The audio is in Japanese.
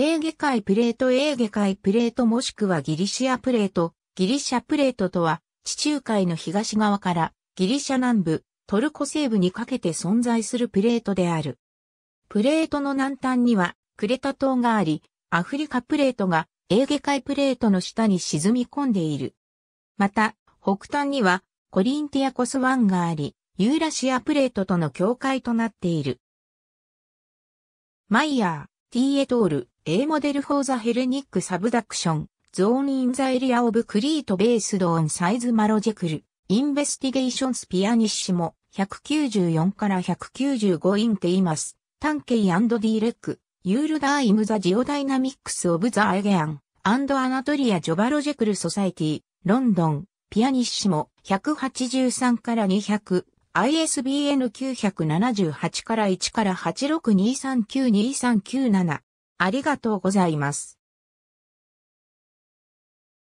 エーゲ海プレートエーゲ海プレートもしくはギリシアプレート、ギリシャプレートとは、地中海の東側からギリシャ南部、トルコ西部にかけて存在するプレートである。プレートの南端にはクレタ島があり、アフリカプレートがエーゲ海プレートの下に沈み込んでいる。また、北端にはコリンティアコス湾があり、ユーラシアプレートとの境界となっている。マイヤーティエトール、A model for the Hellenic subduction, zone in the area of Crete based on seismological, investigations pianissimo, 194から195インテイマス、タンケイ &D レック、ユールダーイムザジオダイナミックスオブザアゲアン、アンドアナトリアジョバロジェクルソサイティ、ロンドン、ピアニッシモ、183から200、ISBN 978から1から862392397。ありがとうございます。